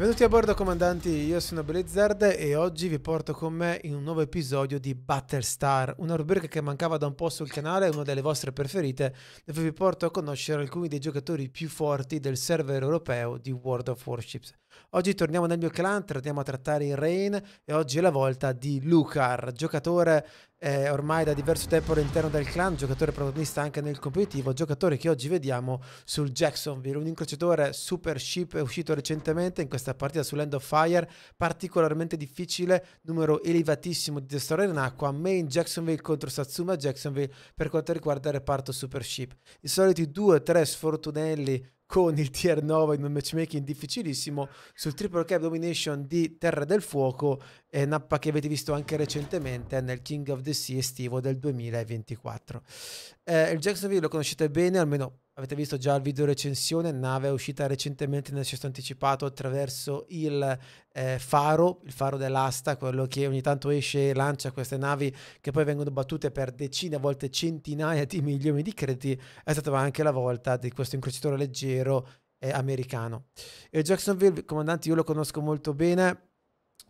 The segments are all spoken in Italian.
Benvenuti a bordo comandanti, io sono Blizzard e oggi vi porto con me in un nuovo episodio di Battlestar, una rubrica che mancava da un po' sul canale, una delle vostre preferite, dove vi porto a conoscere alcuni dei giocatori più forti del server europeo di World of Warships. Oggi torniamo nel mio clan, torniamo a trattare il Rain e oggi è la volta di Lucar, giocatore eh, ormai da diverso tempo all'interno del clan, giocatore protagonista anche nel competitivo, giocatore che oggi vediamo sul Jacksonville, un incrociatore super ship uscito recentemente in questa partita sull'End of Fire, particolarmente difficile, numero elevatissimo di destroyer in acqua, main Jacksonville contro Satsuma Jacksonville per quanto riguarda il reparto super ship. I soliti 2-3 sfortunelli con il tier 9 in un matchmaking difficilissimo sul triple cap domination di Terra del Fuoco e nappa che avete visto anche recentemente nel King of the Sea estivo del 2024 eh, il Jacksonville lo conoscete bene almeno Avete visto già il video recensione, nave uscita recentemente nel cesto anticipato attraverso il eh, faro, il faro dell'asta, quello che ogni tanto esce e lancia queste navi che poi vengono battute per decine, a volte centinaia di milioni di crediti, è stata anche la volta di questo incrociatore leggero eh, americano. E Jacksonville, comandante, io lo conosco molto bene,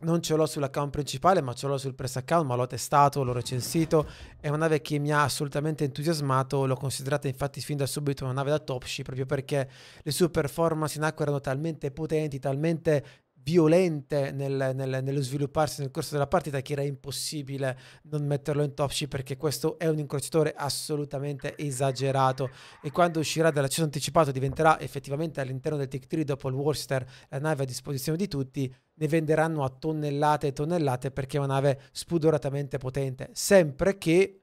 non ce l'ho sull'account principale, ma ce l'ho sul press account, ma l'ho testato, l'ho recensito. È una nave che mi ha assolutamente entusiasmato, l'ho considerata infatti fin da subito una nave da top ship, proprio perché le sue performance in acqua erano talmente potenti, talmente violente nel, nel, nello svilupparsi nel corso della partita che era impossibile non metterlo in top C perché questo è un incrociatore assolutamente esagerato e quando uscirà dall'accesso anticipato diventerà effettivamente all'interno del Tech 3 dopo il Worcester la nave a disposizione di tutti ne venderanno a tonnellate e tonnellate perché è una nave spudoratamente potente sempre che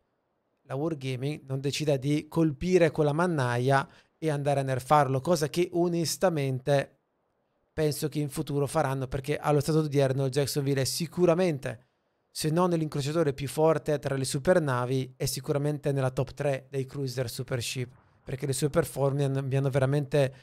la Wargaming non decida di colpire con la mannaia e andare a nerfarlo cosa che onestamente penso che in futuro faranno perché allo stato odierno Jacksonville è sicuramente, se non nell'incrociatore più forte tra le supernavi, è sicuramente nella top 3 dei cruiser supership perché le sue performance mi hanno veramente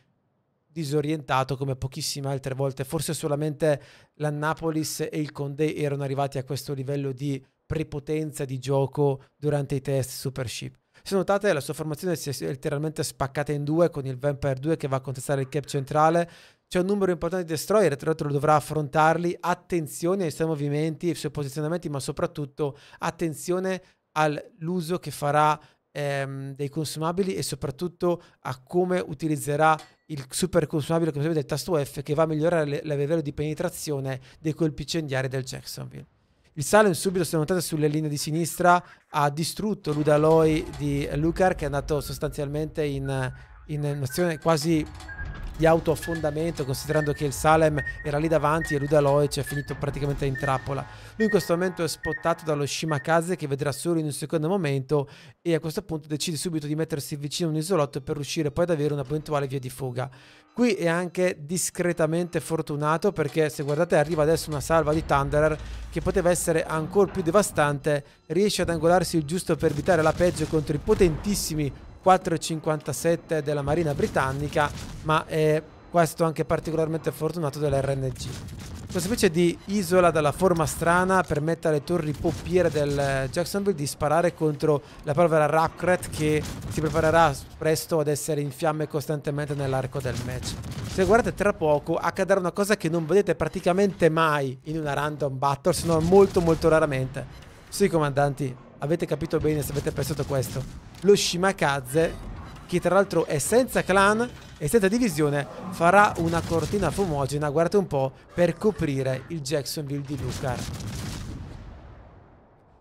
disorientato come pochissime altre volte, forse solamente l'Annapolis e il Condé erano arrivati a questo livello di prepotenza di gioco durante i test supership. Se notate la sua formazione si è letteralmente spaccata in due con il Vampire 2 che va a contestare il cap centrale, c'è un numero importante di destroyer, tra l'altro dovrà affrontarli, attenzione ai suoi movimenti, ai suoi posizionamenti, ma soprattutto attenzione all'uso che farà ehm, dei consumabili e soprattutto a come utilizzerà il super consumabile come sapete, del tasto F che va a migliorare il livello di penetrazione dei colpi incendiari del Jacksonville. Il Salem subito, se notate, sulle linee di sinistra ha distrutto l'Udaloi di Lucar che è andato sostanzialmente in, in un'azione quasi di autoaffondamento, considerando che il Salem era lì davanti e Loic è finito praticamente in trappola. Lui in questo momento è spottato dallo Shimakaze che vedrà solo in un secondo momento e a questo punto decide subito di mettersi vicino a un isolotto per riuscire poi ad avere una puntuale via di fuga. Qui è anche discretamente fortunato perché se guardate arriva adesso una salva di Thunderer che poteva essere ancora più devastante, riesce ad angolarsi il giusto per evitare la peggio contro i potentissimi 4,57 della Marina Britannica, ma è questo anche particolarmente fortunato dell'RNG. Questa specie di isola dalla forma strana permette alle torri poppiere del eh, Jacksonville di sparare contro la povera Rapcret che si preparerà presto ad essere in fiamme costantemente nell'arco del match. Se guardate tra poco accadrà una cosa che non vedete praticamente mai in una random battle, se non molto molto raramente. Sì comandanti, avete capito bene se avete pensato questo lo Shimakaze, che tra l'altro è senza clan e senza divisione, farà una cortina fumogena, guardate un po', per coprire il Jacksonville di Lucar.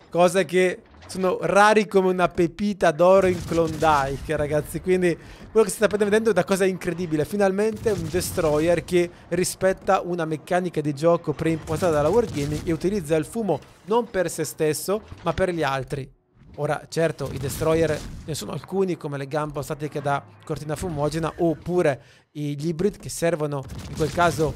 Cosa che sono rari come una pepita d'oro in Klondike, ragazzi. Quindi quello che state vedendo è una cosa incredibile. Finalmente un destroyer che rispetta una meccanica di gioco preimpostata dalla Wargaming e utilizza il fumo non per se stesso, ma per gli altri. Ora, certo, i destroyer ne sono alcuni come le gambe statiche da cortina fumogena oppure gli hybrid che servono, in quel caso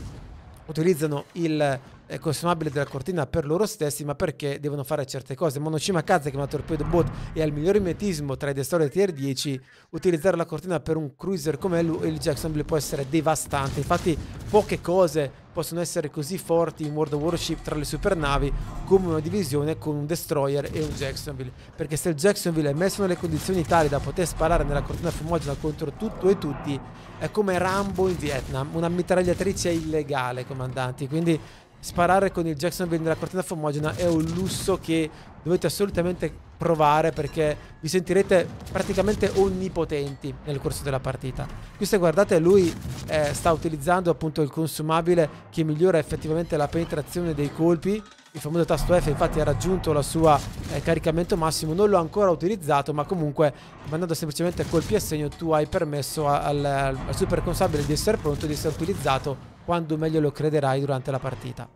utilizzano il eh, consumabile della cortina per loro stessi, ma perché devono fare certe cose. Monoshima Kaze, che è una torpedo bot e ha il miglior mimetismo tra i destroyer tier 10, utilizzare la cortina per un cruiser come lui, il Jacksonville può essere devastante. Infatti poche cose possono essere così forti in World of Warship tra le supernavi come una divisione con un destroyer e un Jacksonville. Perché se il Jacksonville è messo nelle condizioni tali da poter sparare nella cortina fumogena contro tutto e tutti, è come Rambo in Vietnam, una mitragliatrice illegale, comandanti. Quindi sparare con il Jacksonville nella cortina fumogena è un lusso che dovete assolutamente provare perché vi sentirete praticamente onnipotenti nel corso della partita. Qui se guardate lui eh, sta utilizzando appunto il consumabile che migliora effettivamente la penetrazione dei colpi il famoso tasto F infatti ha raggiunto la sua eh, caricamento massimo, non l'ho ancora utilizzato ma comunque mandando semplicemente colpi a segno tu hai permesso al, al super consabile di essere pronto, di essere utilizzato quando meglio lo crederai durante la partita.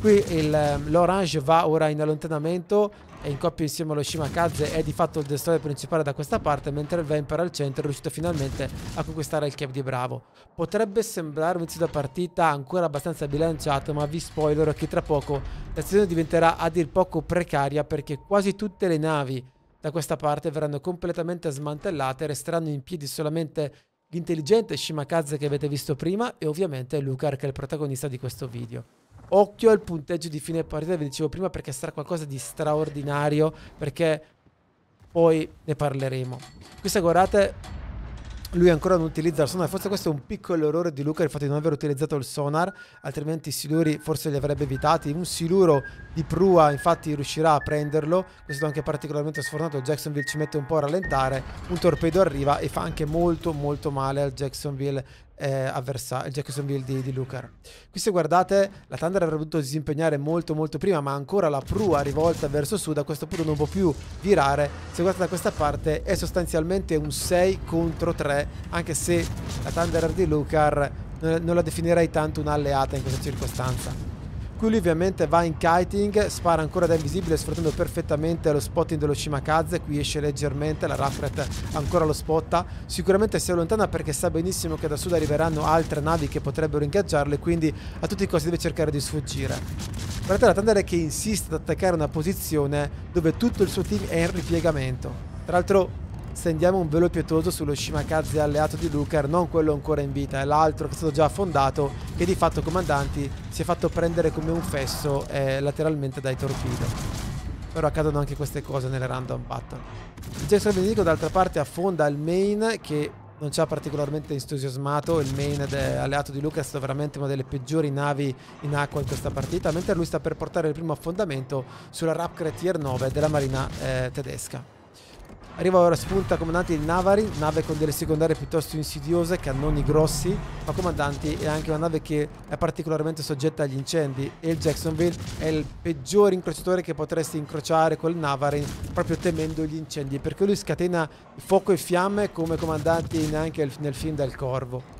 Qui il, ehm, l'Orange va ora in allontanamento e in coppia insieme allo Shimakaze è di fatto il destroyer principale da questa parte mentre il Vampire al centro è riuscito finalmente a conquistare il cap di Bravo. Potrebbe sembrare un inizio da partita ancora abbastanza bilanciato ma vi spoiler che tra poco la situazione diventerà a dir poco precaria perché quasi tutte le navi da questa parte verranno completamente smantellate e resteranno in piedi solamente l'intelligente Shimakaze che avete visto prima e ovviamente Lucar che è il protagonista di questo video. Occhio al punteggio di fine partita, vi dicevo prima perché sarà qualcosa di straordinario, perché poi ne parleremo. Qui se guardate lui ancora non utilizza il sonar. Forse questo è un piccolo errore di Luca, il fatto di non aver utilizzato il sonar, altrimenti i Siluri forse li avrebbe evitati. Un Siluro di prua infatti riuscirà a prenderlo, questo è anche particolarmente sfortunato, Jacksonville ci mette un po' a rallentare, un torpedo arriva e fa anche molto molto male al Jacksonville eh, a Jacksonville di, di Lucar. Qui se guardate la Thunder avrebbe dovuto disimpegnare molto molto prima ma ancora la prua rivolta verso sud a questo punto non può più virare. Se guardate da questa parte è sostanzialmente un 6 contro 3 anche se la Thunder di Lucar non la definirei tanto un'alleata in questa circostanza. Qui lui ovviamente va in kiting, spara ancora da invisibile sfruttando perfettamente lo spotting dello Shimakaze, qui esce leggermente, la Raffret ancora lo spotta, sicuramente si allontana perché sa benissimo che da sud arriveranno altre navi che potrebbero ingaggiarle, quindi a tutti i costi deve cercare di sfuggire. Guardate la Thunder che insiste ad attaccare una posizione dove tutto il suo team è in ripiegamento. Tra l'altro stendiamo un velo pietoso sullo Shimakaze alleato di Lucar, non quello ancora in vita, è l'altro che è stato già affondato, che di fatto comandanti si è fatto prendere come un fesso eh, lateralmente dai torpedo. Però accadono anche queste cose nelle random battle. Il Jackson Benedico d'altra parte affonda il main che non ci ha particolarmente entusiasmato. Il main alleato di Luca è stato veramente una delle peggiori navi in acqua in questa partita, mentre lui sta per portare il primo affondamento sulla Rapcre Tier 9 della marina eh, tedesca. Arriva ora spunta comandante di Navari, nave con delle secondarie piuttosto insidiose, cannoni grossi, ma comandanti è anche una nave che è particolarmente soggetta agli incendi e il Jacksonville è il peggiore incrociatore che potresti incrociare col Navari proprio temendo gli incendi, perché lui scatena fuoco e fiamme come comandanti neanche nel film del Corvo.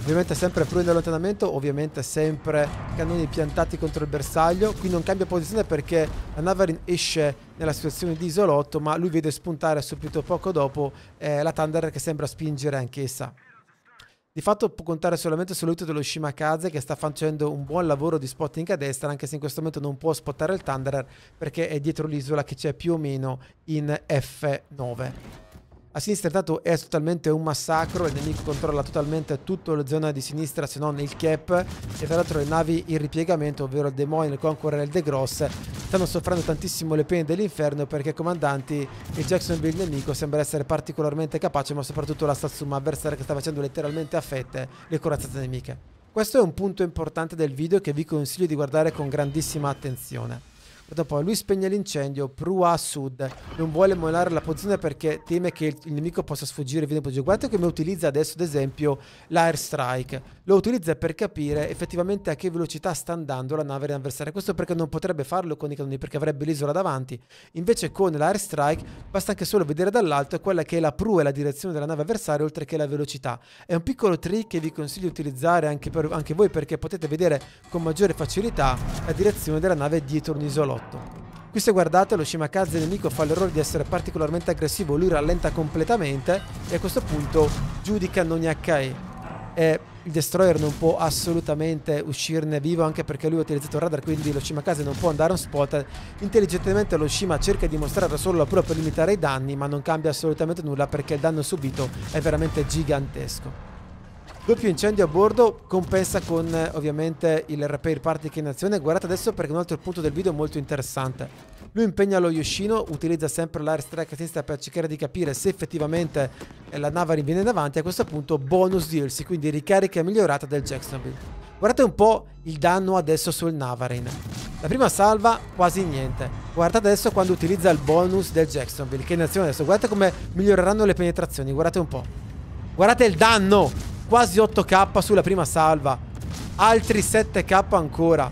Ovviamente sempre prune allontanamento, ovviamente sempre cannoni piantati contro il bersaglio. Qui non cambia posizione perché la Navarin esce nella situazione di isolotto, ma lui vede spuntare subito poco dopo eh, la Thunder che sembra spingere anch'essa. Di fatto può contare solamente sull'aiuto dello Shimakaze che sta facendo un buon lavoro di spotting a destra, anche se in questo momento non può spottare il Thunderer perché è dietro l'isola che c'è più o meno in F9. A sinistra intanto è totalmente un massacro, il nemico controlla totalmente tutta la zona di sinistra se non il cap e tra l'altro le navi in ripiegamento, ovvero il Demonio, il Conqueror e il De Gross, stanno soffrendo tantissimo le pene dell'inferno perché comandanti il Jacksonville nemico sembra essere particolarmente capace ma soprattutto la Satsuma avversaria che sta facendo letteralmente a fette le corazzate nemiche. Questo è un punto importante del video che vi consiglio di guardare con grandissima attenzione. Guarda poi, lui spegne l'incendio, prua a sud, non vuole mollare la pozione perché teme che il nemico possa sfuggire via posizione. Guardate come utilizza adesso ad esempio l'airstrike, lo utilizza per capire effettivamente a che velocità sta andando la nave avversaria, questo perché non potrebbe farlo con i cannoni perché avrebbe l'isola davanti, invece con l'airstrike basta anche solo vedere dall'alto quella che è la prua e la direzione della nave avversaria oltre che la velocità. È un piccolo trick che vi consiglio di utilizzare anche, per, anche voi perché potete vedere con maggiore facilità la direzione della nave dietro un isolotto. 8. Qui se guardate lo Shimakaze il nemico fa l'errore di essere particolarmente aggressivo, lui rallenta completamente e a questo punto giudica non HE. E il Destroyer non può assolutamente uscirne vivo anche perché lui ha utilizzato il radar, quindi lo Shimakaze non può andare on spot. Intelligentemente lo Shima cerca di mostrare da solo la prova per limitare i danni, ma non cambia assolutamente nulla perché il danno subito è veramente gigantesco. Doppio incendio a bordo compensa con eh, ovviamente il repair party che in azione. Guardate adesso perché un altro punto del video è molto interessante. Lui impegna lo Yoshino, utilizza sempre l'airstrike a sinistra per cercare di capire se effettivamente eh, la nave viene davanti. A questo punto bonus DLC, quindi ricarica migliorata del Jacksonville. Guardate un po' il danno adesso sul Navarin. La prima salva quasi niente. Guardate adesso quando utilizza il bonus del Jacksonville che in azione adesso. Guardate come miglioreranno le penetrazioni, guardate un po'. Guardate il danno! Quasi 8k sulla prima salva. Altri 7k ancora.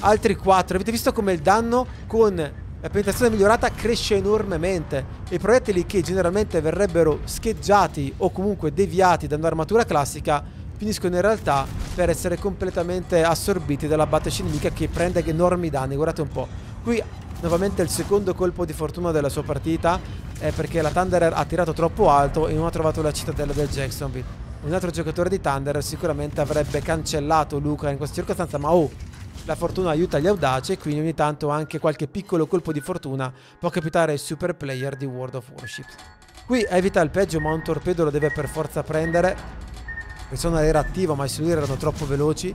Altri 4. Avete visto come il danno con la penetrazione migliorata cresce enormemente. I proiettili che generalmente verrebbero scheggiati o comunque deviati da un'armatura classica finiscono in realtà per essere completamente assorbiti dalla battaglia nemica che prende enormi danni. Guardate un po'. Qui nuovamente il secondo colpo di fortuna della sua partita è perché la Thunder ha tirato troppo alto e non ha trovato la cittadella del Jacksonville. Un altro giocatore di Thunder sicuramente avrebbe cancellato Luca in questa circostanza, ma oh, la fortuna aiuta gli audaci e quindi ogni tanto anche qualche piccolo colpo di fortuna può capitare ai super player di World of Warships. Qui evita il peggio ma un torpedo lo deve per forza prendere. Persona era attiva, ma i suoi erano troppo veloci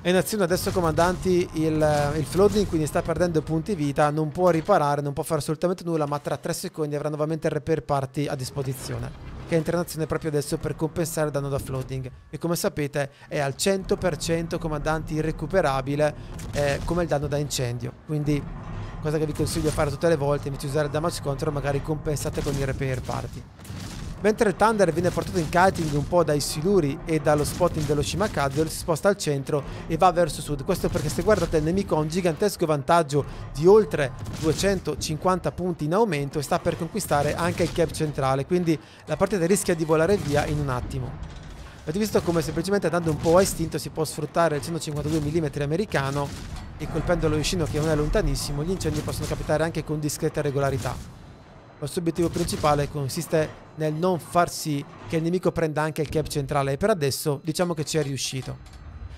e in azione adesso comandanti il, il flooding, quindi sta perdendo punti vita, non può riparare, non può fare assolutamente nulla, ma tra 3 secondi avrà nuovamente il repair party a disposizione, che è in azione proprio adesso per compensare il danno da floating E come sapete è al 100% comandanti irrecuperabile eh, come il danno da incendio, quindi cosa che vi consiglio di fare tutte le volte, invece di usare il damage control magari compensate con il repair party. Mentre Thunder viene portato in kiting un po' dai siluri e dallo spotting dello Shimakazu, si sposta al centro e va verso sud. Questo perché se guardate il nemico ha un gigantesco vantaggio di oltre 250 punti in aumento e sta per conquistare anche il cap centrale, quindi la partita rischia di volare via in un attimo. Avete visto come semplicemente andando un po' a istinto si può sfruttare il 152 mm americano e colpendo lo vicino che non è lontanissimo, gli incendi possono capitare anche con discreta regolarità. Il nostro obiettivo principale consiste nel non far sì che il nemico prenda anche il cap centrale e per adesso diciamo che ci è riuscito.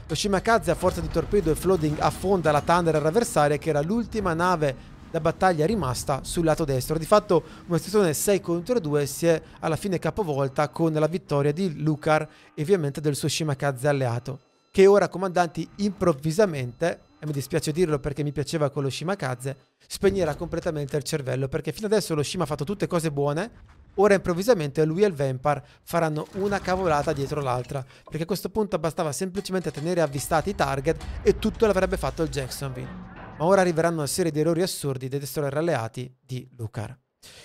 Lo Shimakaze a forza di torpedo e floating affonda la Thunder avversaria che era l'ultima nave da battaglia rimasta sul lato destro. Di fatto una situazione 6 contro 2 si è alla fine capovolta con la vittoria di Lucar e ovviamente del suo Shimakaze alleato, che ora comandanti improvvisamente e mi dispiace dirlo perché mi piaceva quello Shimakaze, spegnerà completamente il cervello perché fino adesso lo Shima ha fatto tutte cose buone, ora improvvisamente lui e il Vampire faranno una cavolata dietro l'altra, perché a questo punto bastava semplicemente tenere avvistati i target e tutto l'avrebbe fatto il Jacksonville. Ma ora arriveranno una serie di errori assurdi dei destroyer alleati di Lucar.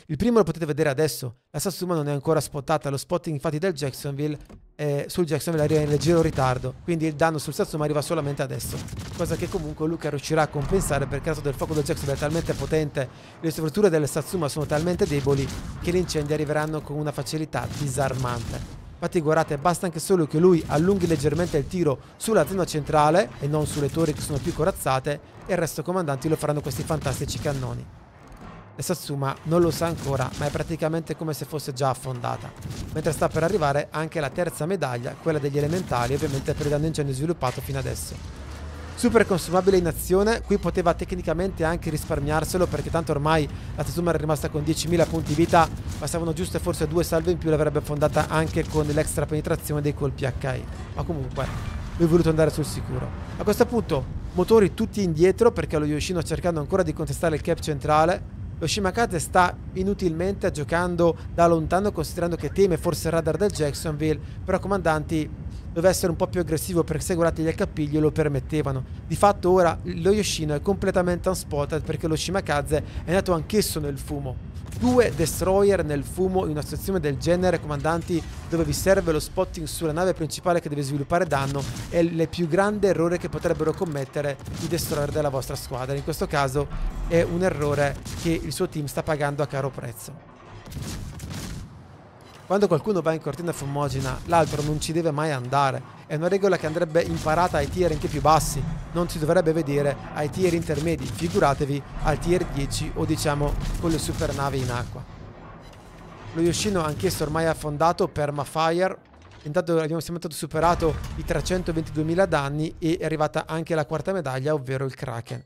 Il primo lo potete vedere adesso, la Satsuma non è ancora spottata, lo spotting, infatti del Jacksonville è sul Jacksonville arriva in leggero ritardo, quindi il danno sul Satsuma arriva solamente adesso, cosa che comunque Luca riuscirà a compensare perché il del fuoco del Jacksonville è talmente potente, le strutture delle Satsuma sono talmente deboli che gli incendi arriveranno con una facilità disarmante. Infatti guardate, basta anche solo che lui allunghi leggermente il tiro sulla zona centrale e non sulle torri che sono più corazzate e il resto comandanti lo faranno questi fantastici cannoni e Satsuma non lo sa ancora ma è praticamente come se fosse già affondata, mentre sta per arrivare anche la terza medaglia, quella degli elementali ovviamente per il danno incendio sviluppato fino adesso. Super consumabile in azione, qui poteva tecnicamente anche risparmiarselo perché tanto ormai la Satsuma era rimasta con 10.000 punti vita, bastavano giuste forse due salve in più, l'avrebbe affondata anche con l'extra penetrazione dei colpi HI. Ma comunque, lui è voluto andare sul sicuro. A questo punto, motori tutti indietro perché lo Yoshino cercando ancora di contestare il cap centrale, lo Shimakaze sta inutilmente giocando da lontano considerando che teme forse il radar del Jacksonville, però comandanti doveva essere un po' più aggressivo perché se guardate gli HP glielo permettevano. Di fatto ora lo Yoshino è completamente unspotted perché lo Shimakaze è nato anch'esso nel fumo due destroyer nel fumo in una situazione del genere, comandanti, dove vi serve lo spotting sulla nave principale che deve sviluppare danno, è il più grande errore che potrebbero commettere i destroyer della vostra squadra. In questo caso è un errore che il suo team sta pagando a caro prezzo. Quando qualcuno va in cortina fumogena, l'altro non ci deve mai andare. È una regola che andrebbe imparata ai tier anche più bassi, non si dovrebbe vedere ai tier intermedi, figuratevi al tier 10 o diciamo con le supernavi in acqua. Lo Yoshino anch'esso ormai affondato per Mafire, intanto abbiamo stato superato i 322.000 danni e è arrivata anche la quarta medaglia, ovvero il Kraken.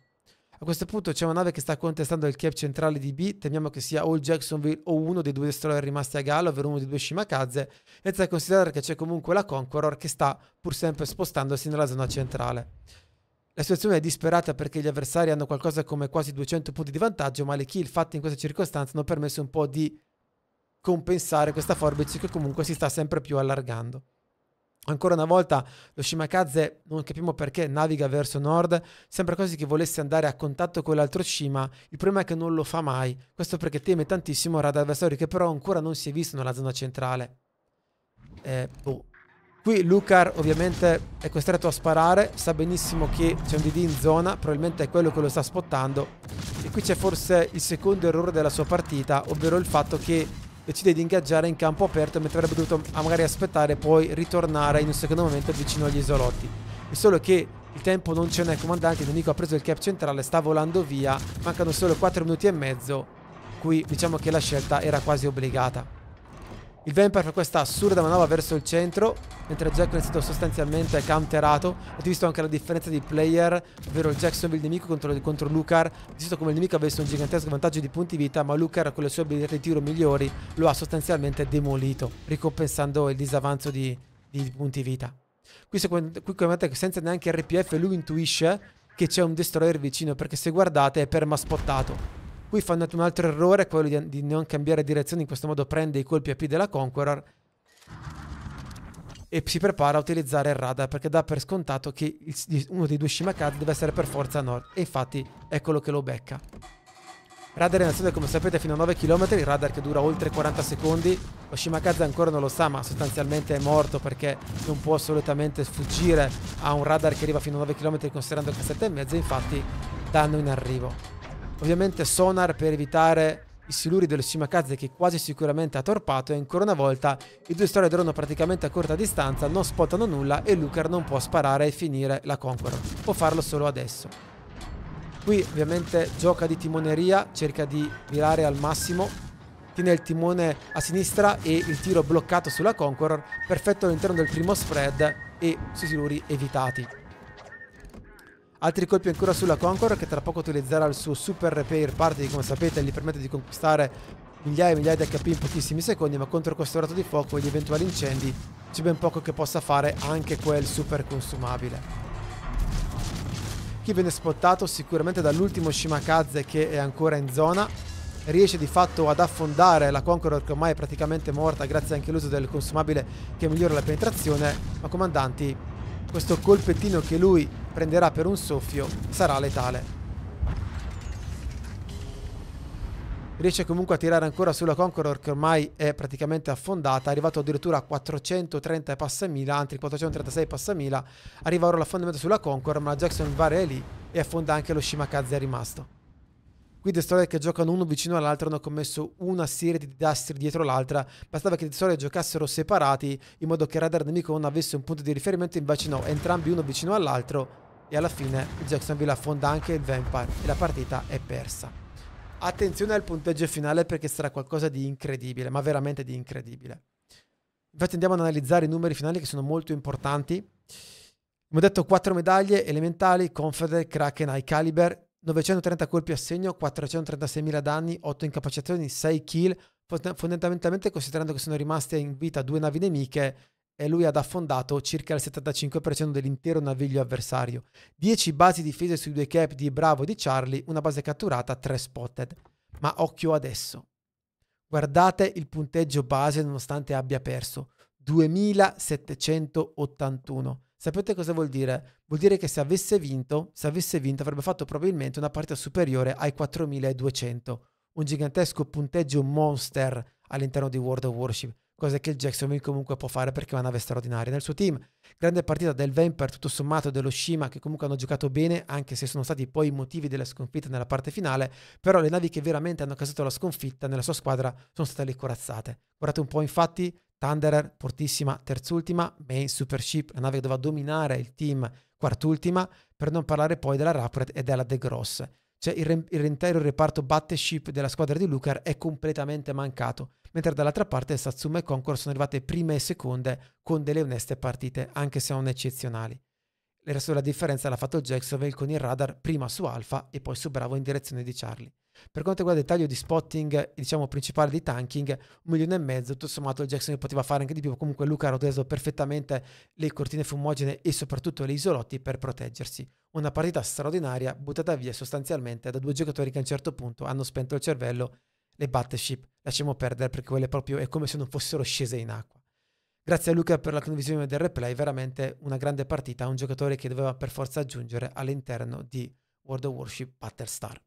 A questo punto c'è una nave che sta contestando il cap centrale di B, temiamo che sia o il Jacksonville o uno dei due destroyer rimasti a galla, ovvero uno dei due Shimakaze, e da considerare che c'è comunque la Conqueror che sta pur sempre spostandosi nella zona centrale. La situazione è disperata perché gli avversari hanno qualcosa come quasi 200 punti di vantaggio, ma le kill fatte in questa circostanza hanno permesso un po' di compensare questa forbice che comunque si sta sempre più allargando. Ancora una volta lo Shimakaze, non capiamo perché, naviga verso nord, sembra quasi che volesse andare a contatto con l'altro Shima, il problema è che non lo fa mai, questo perché teme tantissimo il radar avversario che però ancora non si è visto nella zona centrale. Eh, boh. Qui Lucar ovviamente è costretto a sparare, sa benissimo che c'è un DD in zona, probabilmente è quello che lo sta spottando. E qui c'è forse il secondo errore della sua partita, ovvero il fatto che decide di ingaggiare in campo aperto mentre avrebbe dovuto ah, magari aspettare e poi ritornare in un secondo momento vicino agli isolotti. È solo che il tempo non ce n'è comandante, il nemico ha preso il cap centrale, sta volando via, mancano solo 4 minuti e mezzo, qui diciamo che la scelta era quasi obbligata. Il Vampire fa questa assurda manovra verso il centro, mentre Jackson è stato sostanzialmente counterato. Avete visto anche la differenza di player, ovvero Jacksonville nemico contro, contro Lucar. Visto come il nemico avesse un gigantesco vantaggio di punti vita, ma Lucar con le sue abilità di tiro migliori lo ha sostanzialmente demolito, ricompensando il disavanzo di, di punti vita. Qui, qui senza neanche RPF lui intuisce che c'è un destroyer vicino, perché se guardate è permaspottato. Qui fa un altro errore, quello di, non cambiare direzione, in questo modo prende i colpi AP della Conqueror e si prepara a utilizzare il radar perché dà per scontato che uno dei due Shimakaz deve essere per forza a nord e infatti eccolo che lo becca. Radar in azione come sapete fino a 9 km, il radar che dura oltre 40 secondi, lo Shimakaz ancora non lo sa ma sostanzialmente è morto perché non può assolutamente sfuggire a un radar che arriva fino a 9 km considerando che è 7,5 infatti danno in arrivo. Ovviamente Sonar per evitare i siluri dello Shimakaze che quasi sicuramente ha torpato e ancora una volta i due storie dronano praticamente a corta distanza, non spottano nulla e Lucar non può sparare e finire la Conqueror. Può farlo solo adesso. Qui ovviamente gioca di timoneria, cerca di virare al massimo, tiene il timone a sinistra e il tiro bloccato sulla Conqueror, perfetto all'interno del primo spread e sui siluri evitati. Altri colpi ancora sulla Concord che tra poco utilizzerà il suo super repair party che come sapete gli permette di conquistare migliaia e migliaia di HP in pochissimi secondi ma contro questo orato di fuoco e gli eventuali incendi c'è ben poco che possa fare anche quel super consumabile. Chi viene spottato sicuramente dall'ultimo Shimakaze che è ancora in zona riesce di fatto ad affondare la Conqueror che ormai è praticamente morta grazie anche all'uso del consumabile che migliora la penetrazione ma comandanti questo colpettino che lui prenderà per un soffio sarà letale. Riesce comunque a tirare ancora sulla Conqueror che ormai è praticamente affondata, è arrivato addirittura a 430 passamila, passa anzi 436 passamila, arriva ora l'affondamento sulla Conqueror ma la Jackson varia lì e affonda anche lo Shimakaze è rimasto. Qui The Story che giocano uno vicino all'altro hanno commesso una serie di disastri dietro l'altra. Bastava che The Story giocassero separati in modo che il radar nemico non avesse un punto di riferimento, invece no, entrambi uno vicino all'altro e alla fine Jacksonville affonda anche il Vampire e la partita è persa. Attenzione al punteggio finale perché sarà qualcosa di incredibile, ma veramente di incredibile. Infatti andiamo ad analizzare i numeri finali che sono molto importanti. Come ho detto, quattro medaglie elementali, Confeder, Kraken, High Caliber, 930 colpi a segno, 436.000 danni, 8 incapacitazioni, 6 kill. Fondamentalmente, considerando che sono rimaste in vita due navi nemiche, e lui ha affondato circa il 75% dell'intero naviglio avversario. 10 basi difese sui due cap di Bravo e di Charlie, una base catturata, 3 spotted. Ma occhio adesso. Guardate il punteggio base nonostante abbia perso. 2781. Sapete cosa vuol dire? Vuol dire che se avesse vinto, se avesse vinto avrebbe fatto probabilmente una partita superiore ai 4200, un gigantesco punteggio monster all'interno di World of Warship, cosa che il Jacksonville comunque può fare perché è una nave straordinaria nel suo team. Grande partita del Vamper, tutto sommato dello Shima che comunque hanno giocato bene, anche se sono stati poi i motivi della sconfitta nella parte finale, però le navi che veramente hanno causato la sconfitta nella sua squadra sono state le corazzate. Guardate un po' infatti, Thunderer, fortissima, terzultima, main Ship, la nave che doveva dominare il team quart'ultima, per non parlare poi della Rappret e della De Gross. Cioè il, re- reparto battleship della squadra di Lucar è completamente mancato, mentre dall'altra parte Satsuma e Concord sono arrivate prime e seconde con delle oneste partite, anche se non eccezionali. Vera sola differenza l'ha fatto Jacksonville con il radar prima su Alfa e poi su Bravo in direzione di Charlie. Per quanto riguarda il taglio di spotting, diciamo principale di tanking, un milione e mezzo, tutto sommato il Jackson poteva fare anche di più, comunque Luca ha roteso perfettamente le cortine fumogene e soprattutto le isolotti per proteggersi. Una partita straordinaria, buttata via sostanzialmente da due giocatori che a un certo punto hanno spento il cervello, le battleship lasciamo perdere perché quelle proprio è come se non fossero scese in acqua. Grazie a Luca per la condivisione del replay, veramente una grande partita, un giocatore che doveva per forza aggiungere all'interno di World of Warship Battlestar.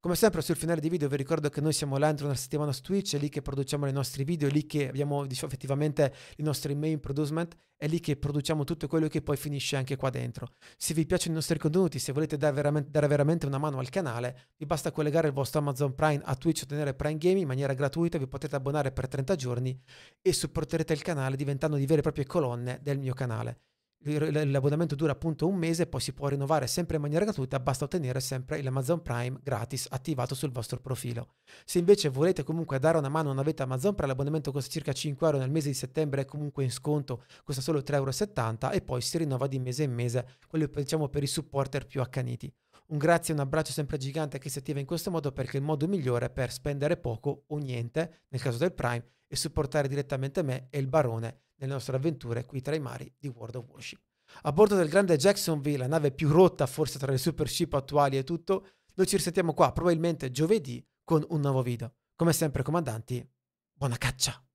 Come sempre sul finale di video vi ricordo che noi siamo là entro una settimana su Twitch, è lì che produciamo i nostri video, è lì che abbiamo diciamo, effettivamente i nostri main producement, è lì che produciamo tutto quello che poi finisce anche qua dentro. Se vi piacciono i nostri contenuti, se volete dare veramente, dare veramente una mano al canale, vi basta collegare il vostro Amazon Prime a Twitch e ottenere Prime Gaming in maniera gratuita, vi potete abbonare per 30 giorni e supporterete il canale diventando di vere e proprie colonne del mio canale l'abbonamento dura appunto un mese e poi si può rinnovare sempre in maniera gratuita, basta ottenere sempre l'Amazon Prime gratis attivato sul vostro profilo. Se invece volete comunque dare una mano non avete Amazon Prime, l'abbonamento costa circa 5 euro nel mese di settembre è comunque in sconto, costa solo 3,70 euro e poi si rinnova di mese in mese, quello diciamo per i supporter più accaniti. Un grazie e un abbraccio sempre gigante a chi si attiva in questo modo perché è il modo migliore per spendere poco o niente, nel caso del Prime, e supportare direttamente me e il barone nelle nostre avventure qui tra i mari di World of Warship. A bordo del grande Jacksonville, la nave più rotta forse tra le super ship attuali e tutto, noi ci risentiamo qua probabilmente giovedì con un nuovo video. Come sempre comandanti, buona caccia!